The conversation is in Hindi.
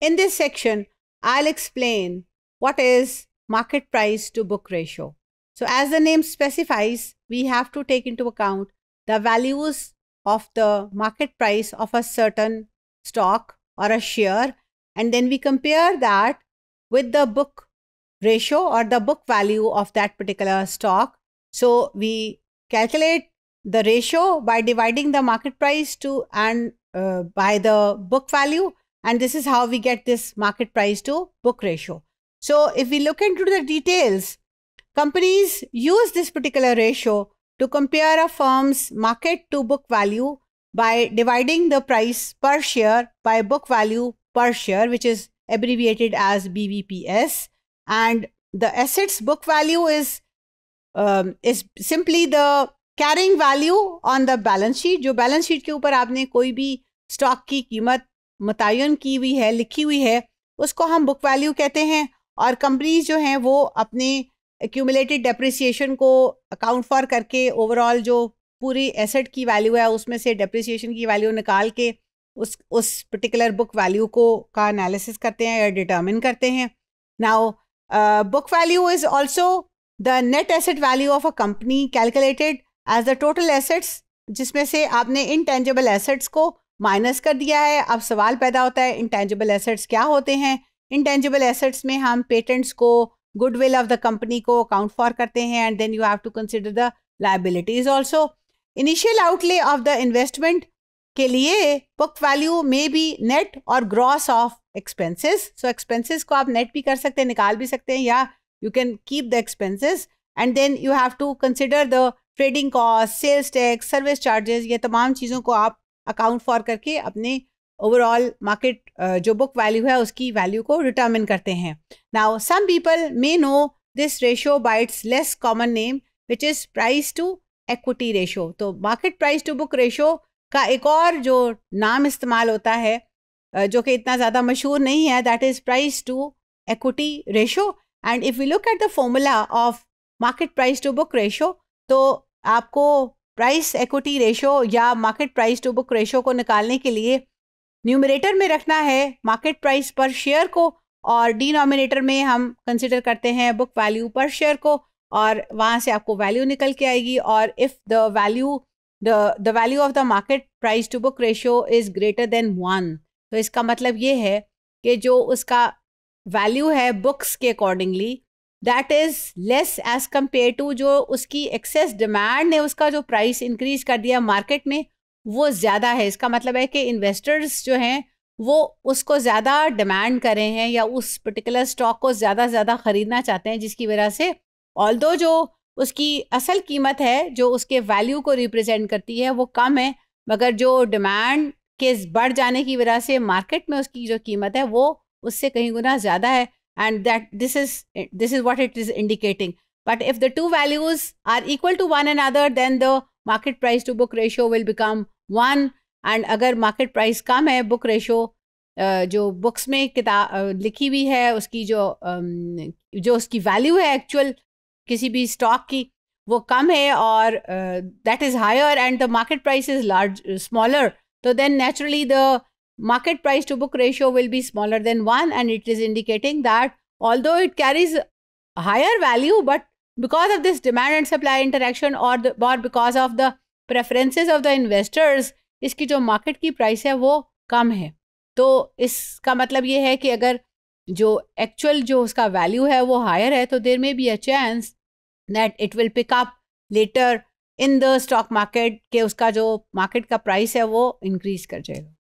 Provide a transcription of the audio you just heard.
In this section, I'll explain what is market price to book ratio. So as the name specifies, we have to take into account the values of the market price of a certain stock or a share and then we compare that with the book ratio or the book value of that particular stock. So we calculate the ratio by dividing the market price to and uh, by the book value and this is how we get this market price to book ratio. So if we look into the details, companies use this particular ratio to compare a firm's market to book value by dividing the price per share by book value per share, which is abbreviated as BVPS. And the assets book value is um, is simply the carrying value on the balance sheet. जो balance sheet के ऊपर आपने कोई भी stock की कीमत मुतन की हुई है लिखी हुई है उसको हम बुक वैल्यू कहते हैं और कंपनीज जो हैं वो अपने एक्यूमलेटेड डेप्रिसिएशन को अकाउंट फॉर करके ओवरऑल जो पूरी एसेट की वैल्यू है उसमें से डेप्रिसिएशन की वैल्यू निकाल के उस उस पर्टिकुलर बुक वैल्यू को का एनालिसिस करते हैं या डिटर्मिन करते हैं now book value is also the net asset value of a company calculated as the total assets जिसमें से आपने इनटेंजेबल एसेट्स को माइनस कर दिया है अब सवाल पैदा होता है इंटेंजिबल एसेट्स क्या होते हैं इंटेंजिबल एसेट्स में हम पेटेंट्स को गुडविल ऑफ द कंपनी को अकाउंट फॉर करते हैं and then you have to consider the liabilities also initial outlay of the investment के लिए book value may be net और gross of expenses so expenses को आप नेट भी कर सकते हैं निकाल भी सकते हैं या you can keep the expenses and then you have to consider the trading cost sales tax service charges ये तमाम चीज़ों को आप अकाउंट फॉर करके अपने ओवरऑल मार्केट जो बुक वैल्यू है उसकी वैल्यू को डिटर्मिन करते हैं now some people may know this ratio by its less common name which is price to equity ratio तो market price to book ratio का एक और जो नाम इस्तेमाल होता है जो कि इतना ज़्यादा मशहूर नहीं है that is price to equity ratio and if you look at the formula of market price to book ratio तो आपको प्राइस एक्विटी रेशो या market price to book ratio को निकालने के लिए न्यूमिनेटर में रखना है मार्केट प्राइस पर शेयर को और डिनोमिनेटर में हम कंसिडर करते हैं बुक वैल्यू पर शेयर को और वहाँ से आपको वैल्यू निकल के आएगी और if the value the the value of the market price to book ratio is greater than one तो इसका मतलब ये है कि जो उसका वैल्यू है बुक्स के accordingly that is less as compare to जो उसकी एक्सेस डिमांड ने उसका जो प्राइस इंक्रीज कर दिया मार्केट में वो ज़्यादा है इसका मतलब है कि इन्वेस्टर्स जो हैं वो उसको ज़्यादा डिमांड कर रहे हैं या उस पर्टिकुलर स्टॉक को ज़्यादा से ज़्यादा ख़रीदना चाहते हैं जिसकी वजह से ऑल जो उसकी असल कीमत है जो उसके वैल्यू को रिप्रेजेंट करती है वो कम है मगर जो डिमांड के बढ़ जाने की वजह से मार्केट में उसकी जो कीमत है वो उससे कहीं गुना ज़्यादा है and that this is this is what it is indicating but if the two values are equal to one another then the market price to book ratio will become 1 and अगर मार्केट प्राइस कम है बुक रेशो जो बुक्स में किताब लिखी हुई है उसकी जो जो उसकी वैल्यू है एक्चुअल किसी भी स्टॉक की वो कम है और that is higher and the market price is large smaller तो then naturally the market price to book ratio will be smaller than 1 and it is indicating that although it carries higher value but because of this demand and supply interaction or, the, or because of the preferences of the investors इसकी जो मार्केट की प्राइस है वो कम है तो इसका मतलब ये है कि अगर जो एक्चुअल जो उसका वैल्यू है वो हायर है तो there may be a chance that it will pick up later in the stock market के उसका जो मार्केट का प्राइस है वो इंक्रीज कर जाएगा